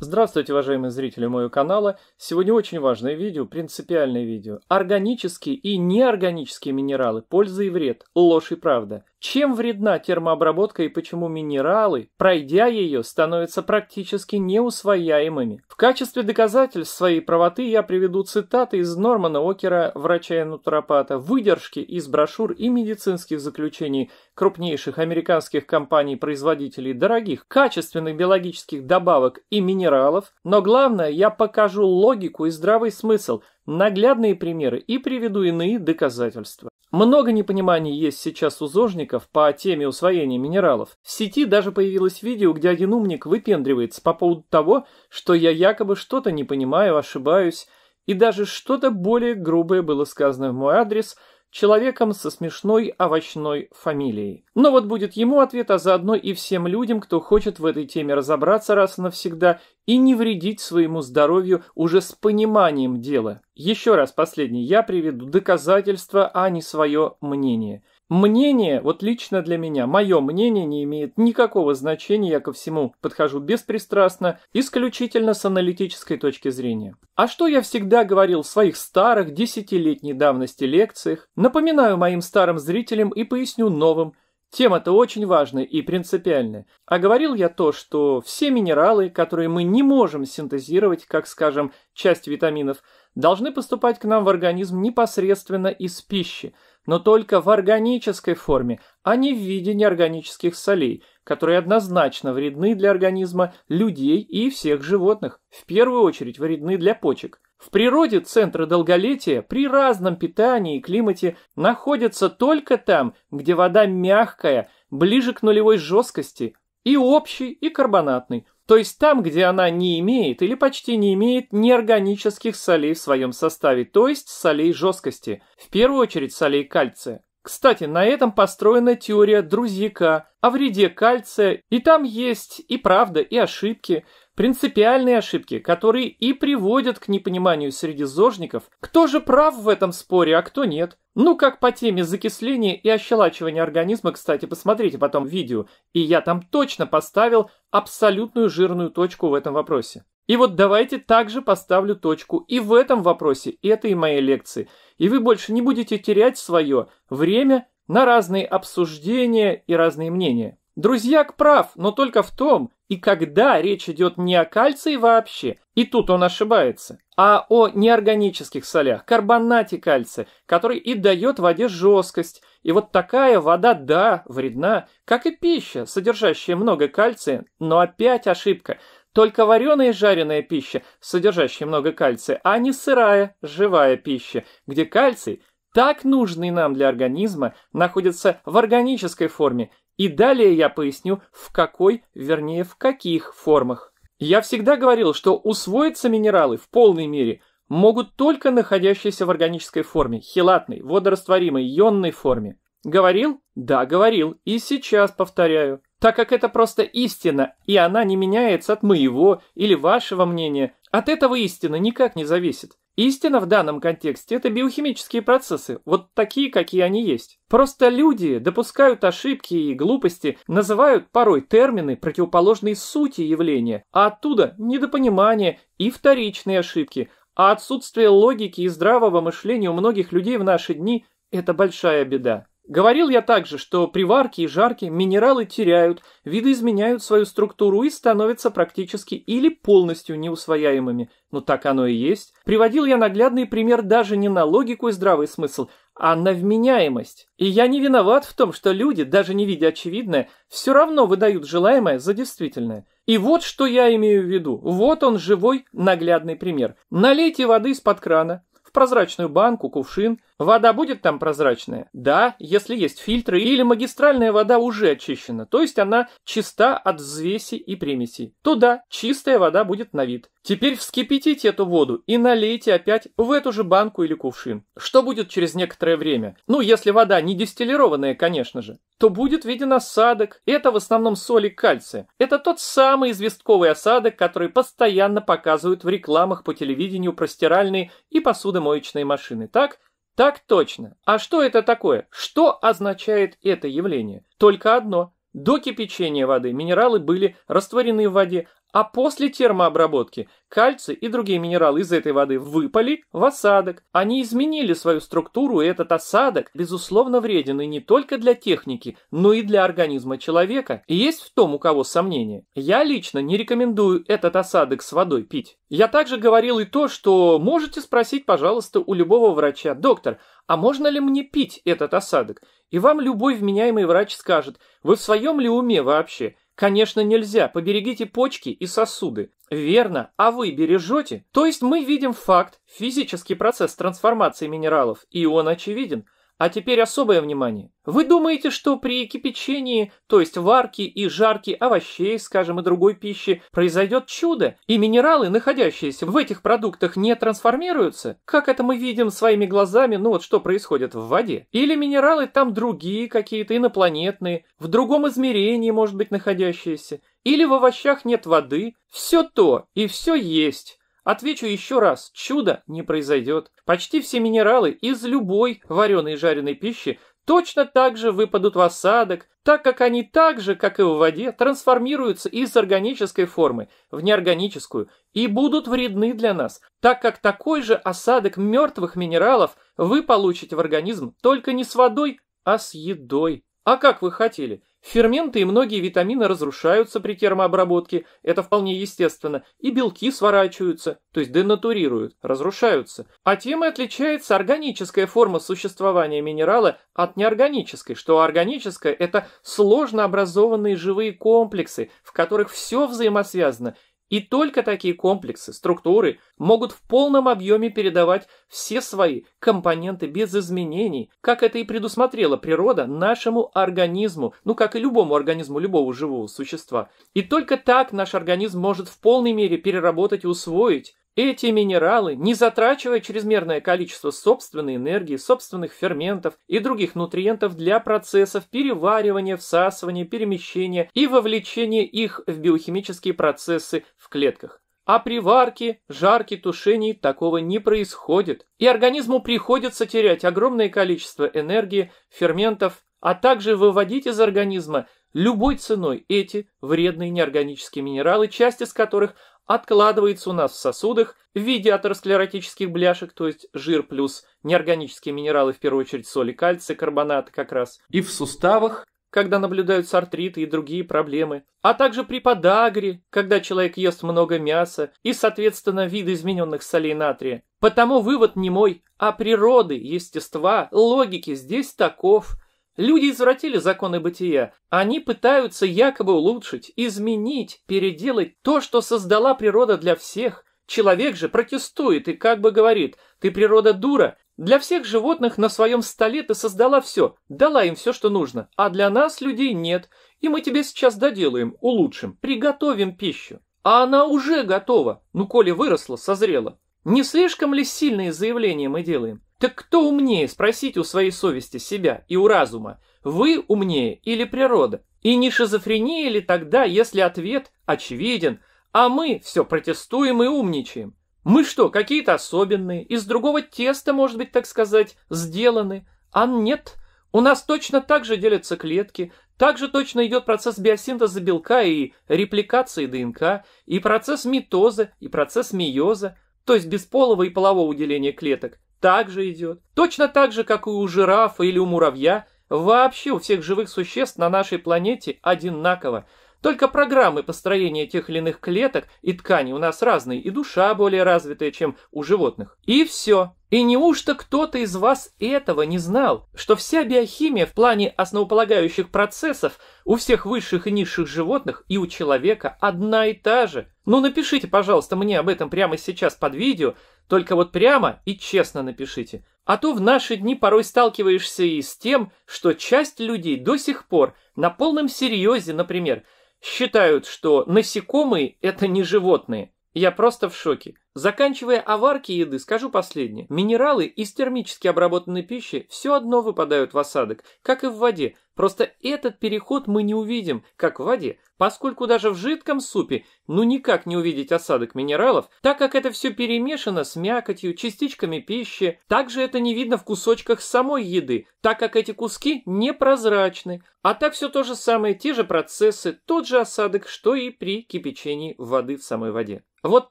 Здравствуйте, уважаемые зрители моего канала. Сегодня очень важное видео, принципиальное видео. Органические и неорганические минералы, польза и вред, ложь и правда. Чем вредна термообработка и почему минералы, пройдя ее, становятся практически неусвояемыми? В качестве доказательств своей правоты я приведу цитаты из Нормана Окера, врача и нутропата, выдержки из брошюр и медицинских заключений крупнейших американских компаний-производителей дорогих, качественных биологических добавок и минералов, но главное, я покажу логику и здравый смысл, наглядные примеры и приведу иные доказательства. Много непониманий есть сейчас у зожников по теме усвоения минералов. В сети даже появилось видео, где один умник выпендривается по поводу того, что я якобы что-то не понимаю, ошибаюсь, и даже что-то более грубое было сказано в мой адрес – человеком со смешной овощной фамилией. Но вот будет ему ответ, а заодно и всем людям, кто хочет в этой теме разобраться раз и навсегда и не вредить своему здоровью уже с пониманием дела. Еще раз последний, я приведу доказательства, а не свое мнение – Мнение, вот лично для меня, мое мнение не имеет никакого значения, я ко всему подхожу беспристрастно, исключительно с аналитической точки зрения. А что я всегда говорил в своих старых десятилетней давности лекциях, напоминаю моим старым зрителям и поясню новым. Тема-то очень важная и принципиальная. А говорил я то, что все минералы, которые мы не можем синтезировать, как, скажем, часть витаминов, должны поступать к нам в организм непосредственно из пищи – но только в органической форме, а не в виде неорганических солей, которые однозначно вредны для организма людей и всех животных, в первую очередь вредны для почек. В природе центры долголетия при разном питании и климате находятся только там, где вода мягкая, ближе к нулевой жесткости, и общий, и карбонатный – то есть там, где она не имеет или почти не имеет неорганических солей в своем составе, то есть солей жесткости, в первую очередь солей кальция. Кстати, на этом построена теория друзьяка о вреде кальция, и там есть и правда, и ошибки, принципиальные ошибки, которые и приводят к непониманию среди зожников, кто же прав в этом споре, а кто нет. Ну, как по теме закисления и ощелачивания организма, кстати, посмотрите потом видео, и я там точно поставил абсолютную жирную точку в этом вопросе. И вот давайте также поставлю точку и в этом вопросе этой моей лекции, и вы больше не будете терять свое время на разные обсуждения и разные мнения. Друзья, к прав, но только в том, и когда речь идет не о кальции вообще, и тут он ошибается, а о неорганических солях, карбонате кальция, который и дает воде жесткость. И вот такая вода, да, вредна, как и пища, содержащая много кальция, но опять ошибка – только вареная и жареная пища, содержащая много кальция, а не сырая, живая пища, где кальций, так нужный нам для организма, находится в органической форме. И далее я поясню, в какой, вернее, в каких формах. Я всегда говорил, что усвоятся минералы в полной мере могут только находящиеся в органической форме, хелатной, водорастворимой, ионной форме. Говорил? Да, говорил. И сейчас повторяю так как это просто истина, и она не меняется от моего или вашего мнения. От этого истина никак не зависит. Истина в данном контексте – это биохимические процессы, вот такие, какие они есть. Просто люди допускают ошибки и глупости, называют порой термины, противоположные сути явления, а оттуда недопонимание и вторичные ошибки, а отсутствие логики и здравого мышления у многих людей в наши дни – это большая беда. Говорил я также, что при варке и жарке минералы теряют, видоизменяют свою структуру и становятся практически или полностью неусвояемыми. Но ну, так оно и есть. Приводил я наглядный пример даже не на логику и здравый смысл, а на вменяемость. И я не виноват в том, что люди, даже не видя очевидное, все равно выдают желаемое за действительное. И вот что я имею в виду. Вот он живой наглядный пример. Налейте воды из-под крана в прозрачную банку, кувшин – Вода будет там прозрачная? Да, если есть фильтры или магистральная вода уже очищена, то есть она чиста от взвеси и примесей. То да, чистая вода будет на вид. Теперь вскипятите эту воду и налейте опять в эту же банку или кувшин. Что будет через некоторое время? Ну, если вода не дистиллированная, конечно же, то будет виден осадок. Это в основном соли кальция. Это тот самый известковый осадок, который постоянно показывают в рекламах по телевидению про стиральные и посудомоечные машины. Так, так точно. А что это такое? Что означает это явление? Только одно. До кипячения воды минералы были растворены в воде, а после термообработки кальций и другие минералы из этой воды выпали в осадок. Они изменили свою структуру, и этот осадок, безусловно, вреден и не только для техники, но и для организма человека. И есть в том, у кого сомнения. Я лично не рекомендую этот осадок с водой пить. Я также говорил и то, что можете спросить, пожалуйста, у любого врача, доктор, а можно ли мне пить этот осадок? И вам любой вменяемый врач скажет, вы в своем ли уме вообще? Конечно, нельзя. Поберегите почки и сосуды. Верно. А вы бережете? То есть мы видим факт, физический процесс трансформации минералов, и он очевиден. А теперь особое внимание. Вы думаете, что при кипячении, то есть варке и жарке овощей, скажем, и другой пищи, произойдет чудо, и минералы, находящиеся в этих продуктах, не трансформируются? Как это мы видим своими глазами, ну вот что происходит в воде? Или минералы там другие какие-то, инопланетные, в другом измерении, может быть, находящиеся? Или в овощах нет воды? Все то и все есть. Отвечу еще раз, чудо не произойдет. Почти все минералы из любой вареной и жареной пищи точно так же выпадут в осадок, так как они так же, как и в воде, трансформируются из органической формы в неорганическую и будут вредны для нас, так как такой же осадок мертвых минералов вы получите в организм только не с водой, а с едой. А как вы хотели? Ферменты и многие витамины разрушаются при термообработке, это вполне естественно, и белки сворачиваются, то есть денатурируют, разрушаются. А тем и отличается органическая форма существования минерала от неорганической, что органическая – это сложно образованные живые комплексы, в которых все взаимосвязано – и только такие комплексы, структуры могут в полном объеме передавать все свои компоненты без изменений, как это и предусмотрела природа нашему организму, ну как и любому организму любого живого существа. И только так наш организм может в полной мере переработать и усвоить эти минералы, не затрачивая чрезмерное количество собственной энергии, собственных ферментов и других нутриентов для процессов переваривания, всасывания, перемещения и вовлечения их в биохимические процессы в клетках. А при варке, жарке, тушении такого не происходит, и организму приходится терять огромное количество энергии, ферментов, а также выводить из организма любой ценой эти вредные неорганические минералы, часть из которых откладывается у нас в сосудах в виде атеросклеротических бляшек, то есть жир плюс неорганические минералы, в первую очередь соли, кальция, карбонаты как раз, и в суставах, когда наблюдаются артриты и другие проблемы, а также при подагре, когда человек ест много мяса и, соответственно, видоизмененных солей натрия. Потому вывод не мой, а природы, естества, логики здесь таков – Люди извратили законы бытия. Они пытаются якобы улучшить, изменить, переделать то, что создала природа для всех. Человек же протестует и как бы говорит, ты природа дура. Для всех животных на своем столе ты создала все, дала им все, что нужно. А для нас, людей, нет. И мы тебе сейчас доделаем, улучшим, приготовим пищу. А она уже готова. Ну, коли выросла, созрела. Не слишком ли сильные заявления мы делаем? Так кто умнее, Спросить у своей совести себя и у разума, вы умнее или природа? И не шизофрения ли тогда, если ответ очевиден, а мы все протестуем и умничаем? Мы что, какие-то особенные, из другого теста, может быть, так сказать, сделаны? А нет, у нас точно так же делятся клетки, так же точно идет процесс биосинтеза белка и репликации ДНК, и процесс митоза, и процесс мейоза, то есть бесполого и полового деления клеток также идет. Точно так же, как и у жирафа или у муравья. Вообще у всех живых существ на нашей планете одинаково. Только программы построения тех или иных клеток и тканей у нас разные, и душа более развитая, чем у животных. И все. И неужто кто-то из вас этого не знал, что вся биохимия в плане основополагающих процессов у всех высших и низших животных и у человека одна и та же? Ну напишите, пожалуйста, мне об этом прямо сейчас под видео, только вот прямо и честно напишите. А то в наши дни порой сталкиваешься и с тем, что часть людей до сих пор на полном серьезе, например, считают, что насекомые – это не животные. Я просто в шоке. Заканчивая аварки еды, скажу последнее. Минералы из термически обработанной пищи все одно выпадают в осадок, как и в воде. Просто этот переход мы не увидим, как в воде, поскольку даже в жидком супе ну никак не увидеть осадок минералов, так как это все перемешано с мякотью, частичками пищи. Также это не видно в кусочках самой еды, так как эти куски непрозрачны. А так все то же самое, те же процессы, тот же осадок, что и при кипячении воды в самой воде. Вот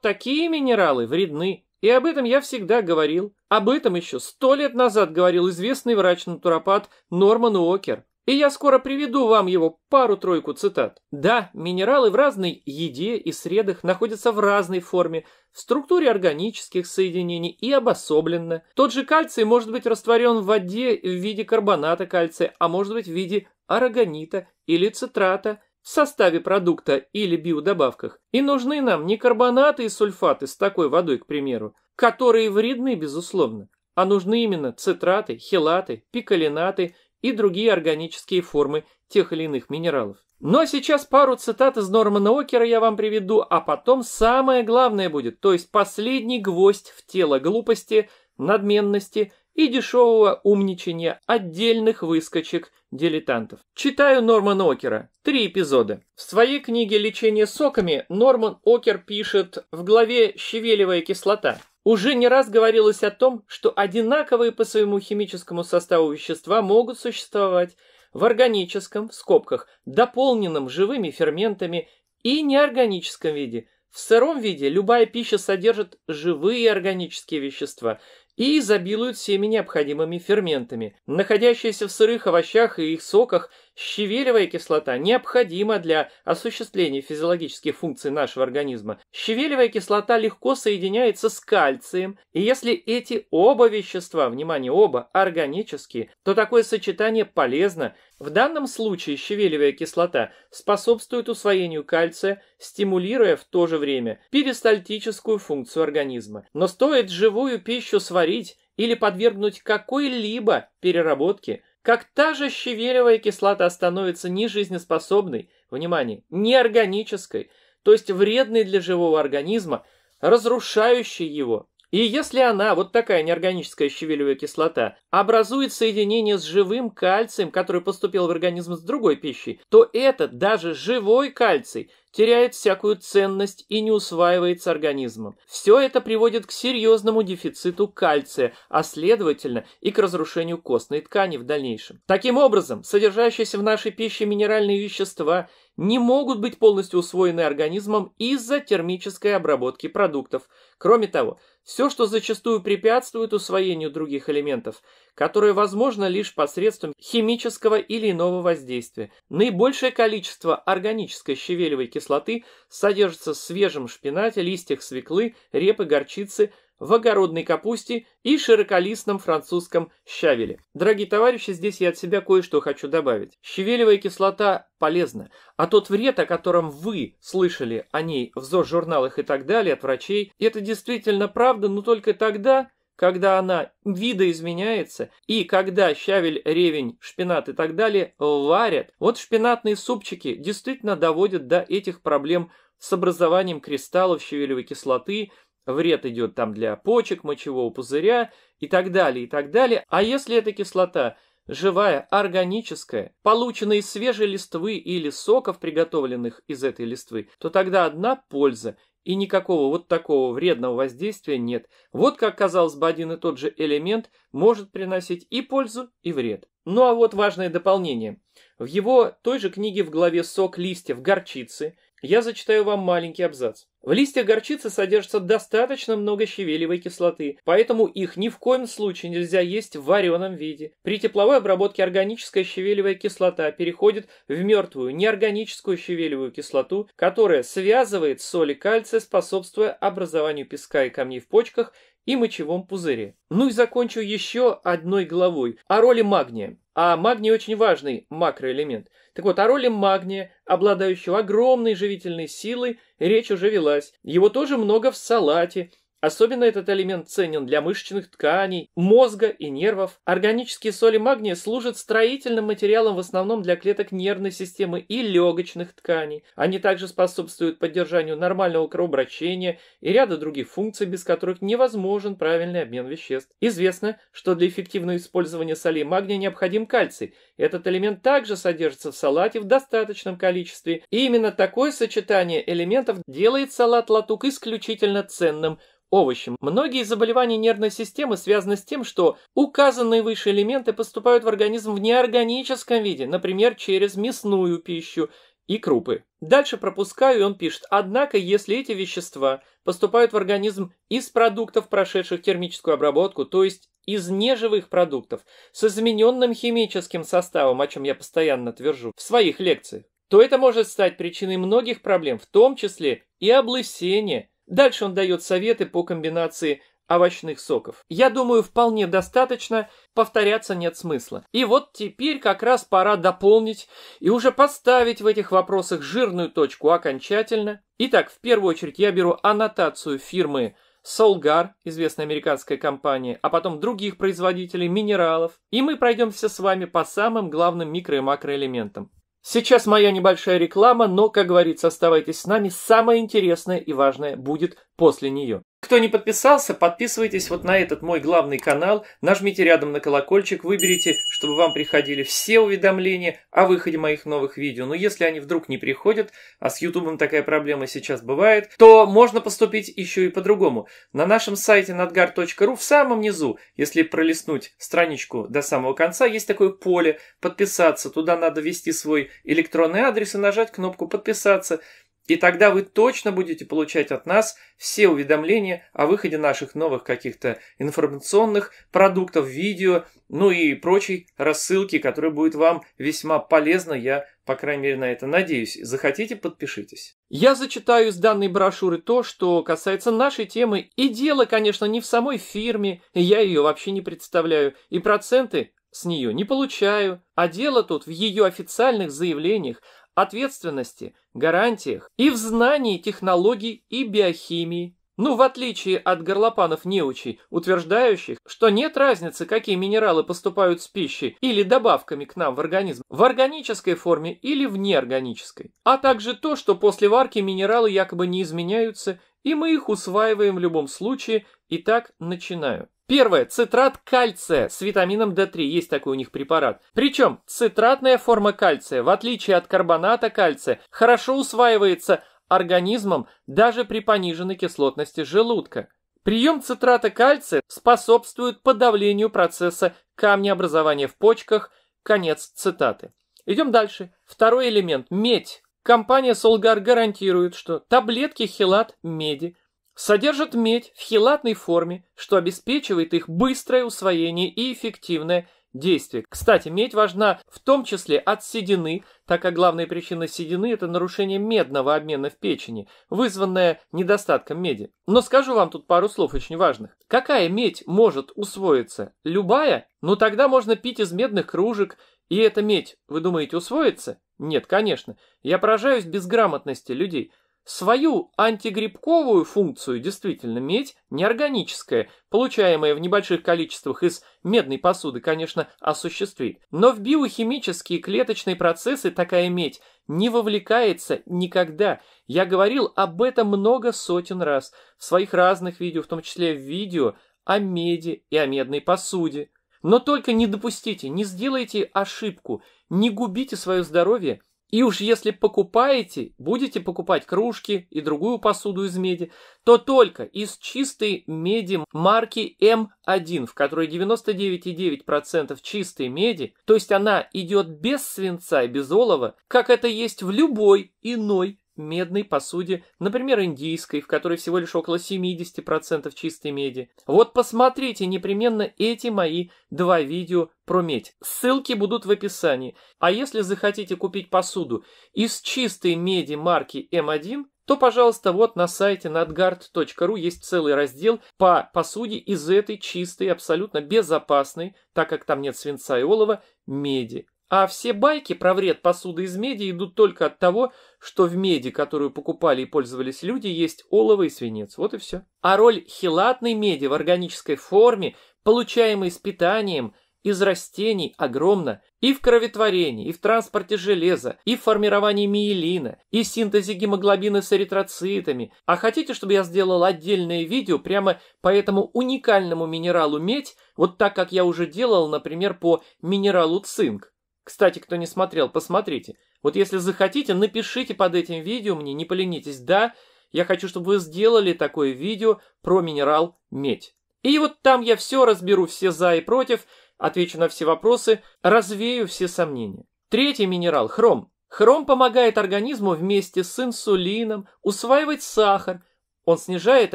такие минералы металлы вредны, и об этом я всегда говорил. Об этом еще сто лет назад говорил известный врач-натуропат Норман Уокер. И я скоро приведу вам его пару-тройку цитат. Да, минералы в разной еде и средах находятся в разной форме, в структуре органических соединений и обособленно. Тот же кальций может быть растворен в воде в виде карбоната кальция, а может быть в виде арагонита или цитрата – в составе продукта или биодобавках. И нужны нам не карбонаты и сульфаты с такой водой, к примеру, которые вредны, безусловно, а нужны именно цитраты, хелаты, пикалинаты и другие органические формы тех или иных минералов. Но сейчас пару цитат из Нормана Окера я вам приведу, а потом самое главное будет, то есть последний гвоздь в тело глупости, надменности и дешевого умничания отдельных выскочек дилетантов. Читаю Нормана Окера. Три эпизода. В своей книге «Лечение соками» Норман Окер пишет в главе «Щавелевая кислота». Уже не раз говорилось о том, что одинаковые по своему химическому составу вещества могут существовать в органическом, в скобках, дополненном живыми ферментами и неорганическом виде – в сыром виде любая пища содержит живые органические вещества и изобилуют всеми необходимыми ферментами. Находящиеся в сырых овощах и их соках Щавелевая кислота необходима для осуществления физиологических функций нашего организма. Щавелевая кислота легко соединяется с кальцием, и если эти оба вещества, внимание, оба органические, то такое сочетание полезно. В данном случае щавелевая кислота способствует усвоению кальция, стимулируя в то же время перистальтическую функцию организма. Но стоит живую пищу сварить или подвергнуть какой-либо переработке – как та же щавелевая кислота становится нежизнеспособной, внимание, неорганической, то есть вредной для живого организма, разрушающей его. И если она, вот такая неорганическая щавелевая кислота, образует соединение с живым кальцием, который поступил в организм с другой пищей, то этот, даже живой кальций, теряет всякую ценность и не усваивается организмом. Все это приводит к серьезному дефициту кальция, а следовательно и к разрушению костной ткани в дальнейшем. Таким образом, содержащиеся в нашей пище минеральные вещества не могут быть полностью усвоены организмом из-за термической обработки продуктов. Кроме того, все, что зачастую препятствует усвоению других элементов – которое возможно лишь посредством химического или иного воздействия. Наибольшее количество органической щавелевой кислоты содержится в свежем шпинате, листьях свеклы, репы, горчицы, в огородной капусте и широколистном французском щавеле. Дорогие товарищи, здесь я от себя кое-что хочу добавить. Щавелевая кислота полезна, а тот вред, о котором вы слышали о ней в ЗОЖ-журналах и так далее, от врачей, это действительно правда, но только тогда, когда она видоизменяется, и когда щавель, ревень, шпинат и так далее варят. Вот шпинатные супчики действительно доводят до этих проблем с образованием кристаллов щавелевой кислоты, вред идет там для почек, мочевого пузыря и так далее, и так далее. А если эта кислота живая, органическая, полученная из свежей листвы или соков, приготовленных из этой листвы, то тогда одна польза и никакого вот такого вредного воздействия нет. Вот как, казалось бы, один и тот же элемент может приносить и пользу, и вред. Ну а вот важное дополнение. В его той же книге в главе «Сок листьев горчицы» Я зачитаю вам маленький абзац. В листьях горчицы содержится достаточно много щавелевой кислоты, поэтому их ни в коем случае нельзя есть в вареном виде. При тепловой обработке органическая щавелевая кислота переходит в мертвую неорганическую щавелевую кислоту, которая связывает соли кальция, способствуя образованию песка и камней в почках и мочевом пузыре. Ну и закончу еще одной главой о роли магния. А магний очень важный макроэлемент. Так вот, о роли магния, обладающего огромной живительной силой, речь уже велась. Его тоже много в салате, Особенно этот элемент ценен для мышечных тканей, мозга и нервов. Органические соли магния служат строительным материалом в основном для клеток нервной системы и легочных тканей. Они также способствуют поддержанию нормального кровообращения и ряда других функций, без которых невозможен правильный обмен веществ. Известно, что для эффективного использования солей магния необходим кальций. Этот элемент также содержится в салате в достаточном количестве. И именно такое сочетание элементов делает салат латук исключительно ценным – овощем. Многие заболевания нервной системы связаны с тем, что указанные выше элементы поступают в организм в неорганическом виде, например, через мясную пищу и крупы. Дальше пропускаю, и он пишет, однако, если эти вещества поступают в организм из продуктов, прошедших термическую обработку, то есть из неживых продуктов, с измененным химическим составом, о чем я постоянно твержу в своих лекциях, то это может стать причиной многих проблем, в том числе и облысения, Дальше он дает советы по комбинации овощных соков. Я думаю, вполне достаточно, повторяться нет смысла. И вот теперь как раз пора дополнить и уже поставить в этих вопросах жирную точку окончательно. Итак, в первую очередь я беру аннотацию фирмы Солгар, известная американская компания, а потом других производителей минералов, и мы пройдемся с вами по самым главным микро- и макроэлементам. Сейчас моя небольшая реклама, но, как говорится, оставайтесь с нами, самое интересное и важное будет после нее. Кто не подписался, подписывайтесь вот на этот мой главный канал, нажмите рядом на колокольчик, выберите, чтобы вам приходили все уведомления о выходе моих новых видео. Но если они вдруг не приходят, а с Ютубом такая проблема сейчас бывает, то можно поступить еще и по-другому. На нашем сайте надгар.ру в самом низу, если пролистнуть страничку до самого конца, есть такое поле «Подписаться». Туда надо ввести свой электронный адрес и нажать кнопку «Подписаться». И тогда вы точно будете получать от нас все уведомления о выходе наших новых каких-то информационных продуктов, видео, ну и прочей рассылки, которая будет вам весьма полезна, я, по крайней мере, на это надеюсь. Захотите, подпишитесь. Я зачитаю из данной брошюры то, что касается нашей темы, и дело, конечно, не в самой фирме, я ее вообще не представляю, и проценты с нее не получаю, а дело тут в ее официальных заявлениях ответственности, гарантиях и в знании технологий и биохимии, ну, в отличие от горлопанов-неучей, утверждающих, что нет разницы, какие минералы поступают с пищей или добавками к нам в организм, в органической форме или в неорганической. А также то, что после варки минералы якобы не изменяются, и мы их усваиваем в любом случае, Итак, начинаю. Первое. Цитрат кальция с витамином D3. Есть такой у них препарат. Причем цитратная форма кальция, в отличие от карбоната кальция, хорошо усваивается организмом даже при пониженной кислотности желудка. Прием цитрата кальция способствует подавлению процесса камнеобразования в почках. Конец цитаты. Идем дальше. Второй элемент – медь. Компания Solgar гарантирует, что таблетки хилат меди содержат медь в хилатной форме, что обеспечивает их быстрое усвоение и эффективное действия. Кстати, медь важна в том числе от седины, так как главная причина седины – это нарушение медного обмена в печени, вызванное недостатком меди. Но скажу вам тут пару слов очень важных. Какая медь может усвоиться? Любая? Ну тогда можно пить из медных кружек. И эта медь, вы думаете, усвоится? Нет, конечно. Я поражаюсь безграмотности людей – Свою антигрибковую функцию действительно медь неорганическая, получаемая в небольших количествах из медной посуды, конечно, осуществит. Но в биохимические клеточные процессы такая медь не вовлекается никогда. Я говорил об этом много сотен раз в своих разных видео, в том числе в видео о меди и о медной посуде. Но только не допустите, не сделайте ошибку, не губите свое здоровье – и уж если покупаете, будете покупать кружки и другую посуду из меди, то только из чистой меди марки М1, в которой 99,9% чистой меди, то есть она идет без свинца и без олова, как это есть в любой иной медной посуде, например, индийской, в которой всего лишь около 70% чистой меди. Вот посмотрите непременно эти мои два видео про медь. Ссылки будут в описании. А если захотите купить посуду из чистой меди марки М1, эм то, пожалуйста, вот на сайте nadgard.ru есть целый раздел по посуде из этой чистой, абсолютно безопасной, так как там нет свинца и олова, меди. А все байки про вред посуды из меди идут только от того, что в меди, которую покупали и пользовались люди, есть олово и свинец. Вот и все. А роль хилатной меди в органической форме, получаемой с питанием, из растений огромна и в кроветворении, и в транспорте железа, и в формировании миелина, и в синтезе гемоглобина с эритроцитами. А хотите, чтобы я сделал отдельное видео прямо по этому уникальному минералу медь, вот так, как я уже делал, например, по минералу цинк? Кстати, кто не смотрел, посмотрите. Вот если захотите, напишите под этим видео мне, не поленитесь. Да, я хочу, чтобы вы сделали такое видео про минерал медь. И вот там я все разберу, все за и против, отвечу на все вопросы, развею все сомнения. Третий минерал – хром. Хром помогает организму вместе с инсулином усваивать сахар, он снижает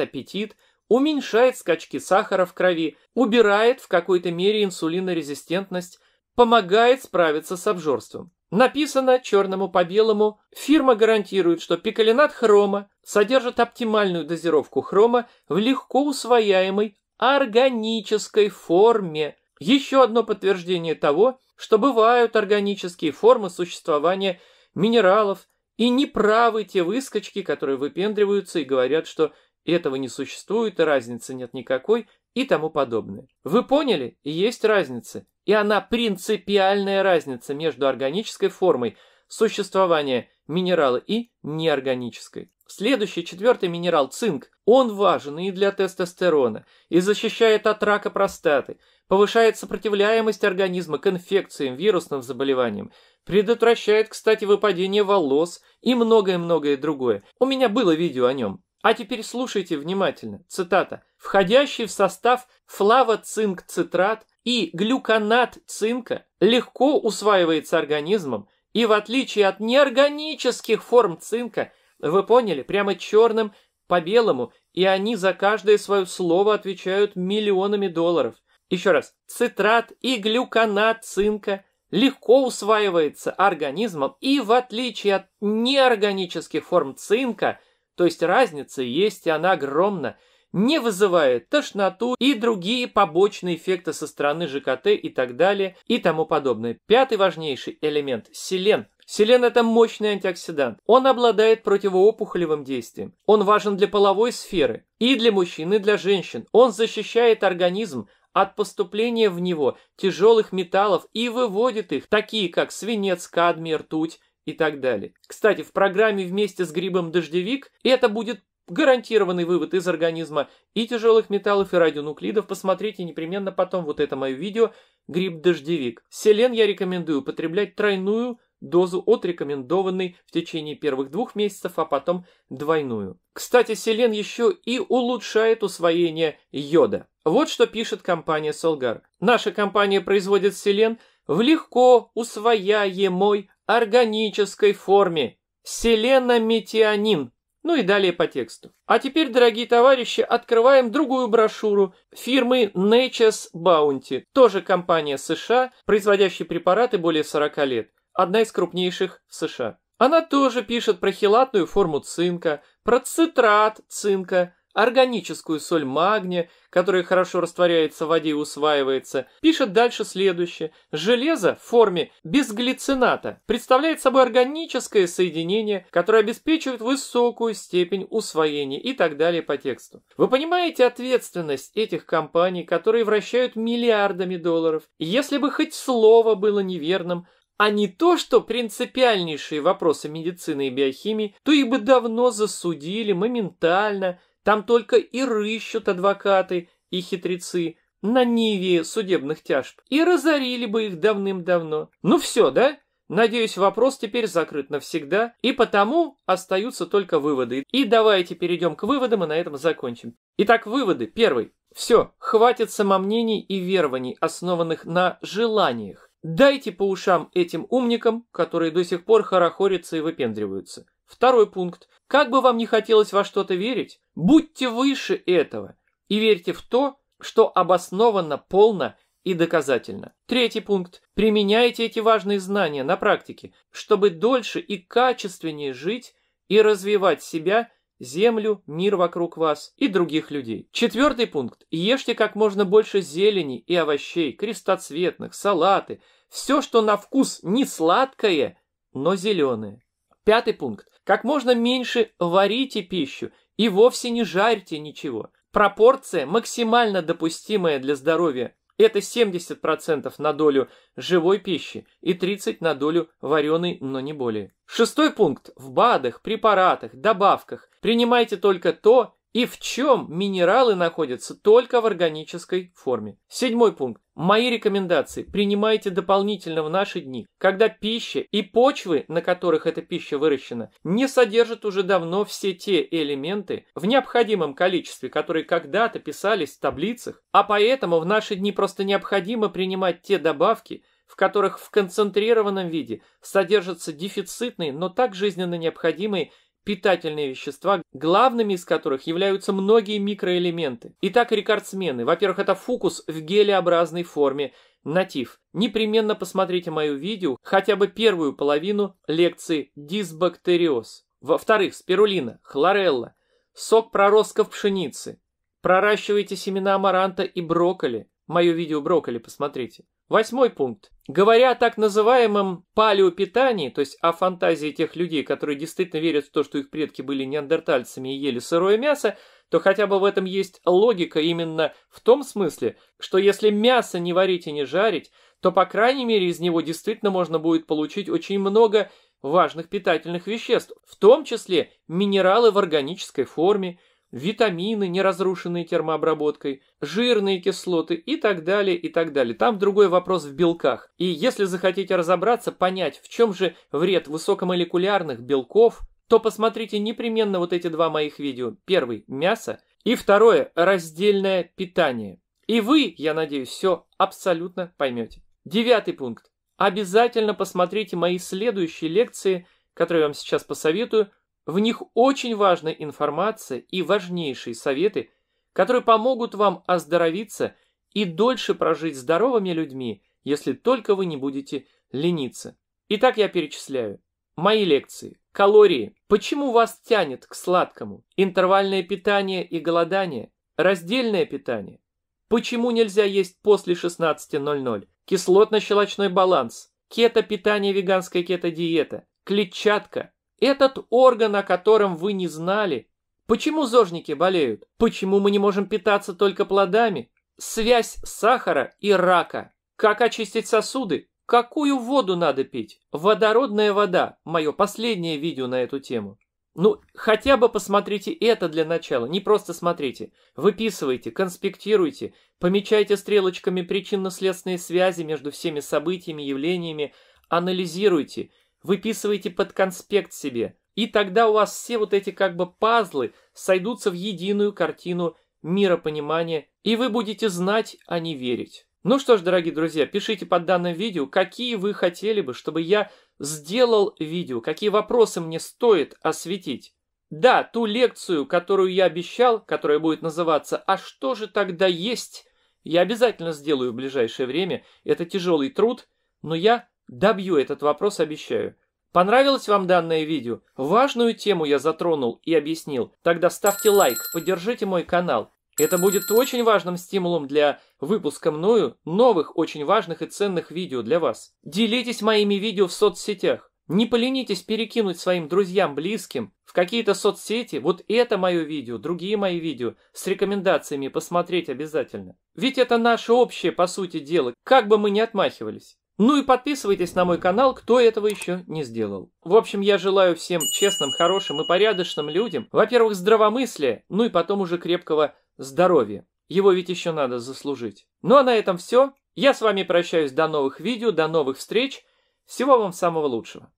аппетит, уменьшает скачки сахара в крови, убирает в какой-то мере инсулинорезистентность, помогает справиться с обжорством. Написано черному по белому, фирма гарантирует, что пикалинат хрома содержит оптимальную дозировку хрома в легко усвояемой органической форме. Еще одно подтверждение того, что бывают органические формы существования минералов, и неправы те выскочки, которые выпендриваются и говорят, что этого не существует и разницы нет никакой и тому подобное. Вы поняли? есть разница. И она принципиальная разница между органической формой существования минерала и неорганической. Следующий, четвертый минерал – цинк. Он важен и для тестостерона, и защищает от рака простаты, повышает сопротивляемость организма к инфекциям, вирусным заболеваниям, предотвращает, кстати, выпадение волос и многое-многое другое. У меня было видео о нем. А теперь слушайте внимательно. Цитата. «Входящий в состав флавоцинк-цитрат и глюконат цинка легко усваивается организмом, и в отличие от неорганических форм цинка, вы поняли, прямо черным по белому, и они за каждое свое слово отвечают миллионами долларов. Еще раз, цитрат и глюконат цинка легко усваивается организмом, и в отличие от неорганических форм цинка – то есть разница есть и она огромна, не вызывает тошноту и другие побочные эффекты со стороны ЖКТ и так далее и тому подобное. Пятый важнейший элемент – селен. Селен – это мощный антиоксидант. Он обладает противоопухолевым действием. Он важен для половой сферы и для мужчин, и для женщин. Он защищает организм от поступления в него тяжелых металлов и выводит их, такие как свинец, кадмий, ртуть и так далее. Кстати, в программе вместе с грибом дождевик это будет гарантированный вывод из организма и тяжелых металлов, и радионуклидов. Посмотрите непременно потом вот это мое видео «Гриб-дождевик». Селен я рекомендую употреблять тройную дозу от рекомендованной в течение первых двух месяцев, а потом двойную. Кстати, селен еще и улучшает усвоение йода. Вот что пишет компания Солгар. Наша компания производит селен в легко усвояемой органической форме. селена Ну и далее по тексту. А теперь, дорогие товарищи, открываем другую брошюру фирмы Nature's Bounty, тоже компания США, производящая препараты более 40 лет, одна из крупнейших в США. Она тоже пишет про хилатную форму цинка, про цитрат цинка, органическую соль магния, которая хорошо растворяется в воде и усваивается, пишет дальше следующее. Железо в форме безглицината представляет собой органическое соединение, которое обеспечивает высокую степень усвоения и так далее по тексту. Вы понимаете ответственность этих компаний, которые вращают миллиардами долларов? Если бы хоть слово было неверным, а не то, что принципиальнейшие вопросы медицины и биохимии, то их бы давно засудили моментально, там только и рыщут адвокаты и хитрецы на ниве судебных тяжб. И разорили бы их давным-давно. Ну все, да? Надеюсь, вопрос теперь закрыт навсегда, и потому остаются только выводы. И давайте перейдем к выводам и на этом закончим. Итак, выводы. Первый. Все, хватит самомнений и верований, основанных на желаниях. Дайте по ушам этим умникам, которые до сих пор хорохорятся и выпендриваются. Второй пункт. Как бы вам ни хотелось во что-то верить, будьте выше этого и верьте в то, что обоснованно, полно и доказательно. Третий пункт. Применяйте эти важные знания на практике, чтобы дольше и качественнее жить и развивать себя, землю, мир вокруг вас и других людей. Четвертый пункт. Ешьте как можно больше зелени и овощей, крестоцветных, салаты, все, что на вкус не сладкое, но зеленое. Пятый пункт. Как можно меньше варите пищу и вовсе не жарьте ничего. Пропорция максимально допустимая для здоровья. Это 70% на долю живой пищи и 30% на долю вареной, но не более. Шестой пункт. В БАДах, препаратах, добавках принимайте только то, и в чем минералы находятся только в органической форме. Седьмой пункт. Мои рекомендации принимайте дополнительно в наши дни, когда пища и почвы, на которых эта пища выращена, не содержат уже давно все те элементы в необходимом количестве, которые когда-то писались в таблицах, а поэтому в наши дни просто необходимо принимать те добавки, в которых в концентрированном виде содержатся дефицитные, но так жизненно необходимые питательные вещества, главными из которых являются многие микроэлементы. Итак, рекордсмены. Во-первых, это фукус в гелеобразной форме, натив. Непременно посмотрите мое видео, хотя бы первую половину лекции «Дисбактериоз». Во-вторых, спирулина, хлорелла, сок проростков пшеницы. Проращивайте семена амаранта и брокколи. Мое видео брокколи посмотрите. Восьмой пункт. Говоря о так называемом палеопитании, то есть о фантазии тех людей, которые действительно верят в то, что их предки были неандертальцами и ели сырое мясо, то хотя бы в этом есть логика именно в том смысле, что если мясо не варить и не жарить, то, по крайней мере, из него действительно можно будет получить очень много важных питательных веществ, в том числе минералы в органической форме, витамины, не разрушенные термообработкой, жирные кислоты и так далее, и так далее. Там другой вопрос в белках. И если захотите разобраться, понять, в чем же вред высокомолекулярных белков, то посмотрите непременно вот эти два моих видео. Первый – мясо, и второе – раздельное питание. И вы, я надеюсь, все абсолютно поймете. Девятый пункт. Обязательно посмотрите мои следующие лекции, которые я вам сейчас посоветую – в них очень важная информация и важнейшие советы, которые помогут вам оздоровиться и дольше прожить здоровыми людьми, если только вы не будете лениться. Итак, я перечисляю. Мои лекции. Калории. Почему вас тянет к сладкому? Интервальное питание и голодание. Раздельное питание. Почему нельзя есть после 16.00? Кислотно-щелочной баланс. Кето-питание, веганская кето-диета. Клетчатка. Этот орган, о котором вы не знали. Почему зожники болеют? Почему мы не можем питаться только плодами? Связь сахара и рака. Как очистить сосуды? Какую воду надо пить? Водородная вода. Мое последнее видео на эту тему. Ну, хотя бы посмотрите это для начала. Не просто смотрите. Выписывайте, конспектируйте, помечайте стрелочками причинно-следственные связи между всеми событиями, явлениями, анализируйте – выписываете под конспект себе, и тогда у вас все вот эти как бы пазлы сойдутся в единую картину миропонимания, и вы будете знать, а не верить. Ну что ж, дорогие друзья, пишите под данным видео, какие вы хотели бы, чтобы я сделал видео, какие вопросы мне стоит осветить. Да, ту лекцию, которую я обещал, которая будет называться «А что же тогда есть?», я обязательно сделаю в ближайшее время. Это тяжелый труд, но я Добью этот вопрос, обещаю. Понравилось вам данное видео? Важную тему я затронул и объяснил. Тогда ставьте лайк, поддержите мой канал. Это будет очень важным стимулом для выпуска мною новых очень важных и ценных видео для вас. Делитесь моими видео в соцсетях. Не поленитесь перекинуть своим друзьям, близким в какие-то соцсети вот это мое видео, другие мои видео с рекомендациями посмотреть обязательно. Ведь это наше общее, по сути, дело, как бы мы ни отмахивались. Ну и подписывайтесь на мой канал, кто этого еще не сделал. В общем, я желаю всем честным, хорошим и порядочным людям, во-первых, здравомыслия, ну и потом уже крепкого здоровья. Его ведь еще надо заслужить. Ну а на этом все. Я с вами прощаюсь до новых видео, до новых встреч. Всего вам самого лучшего.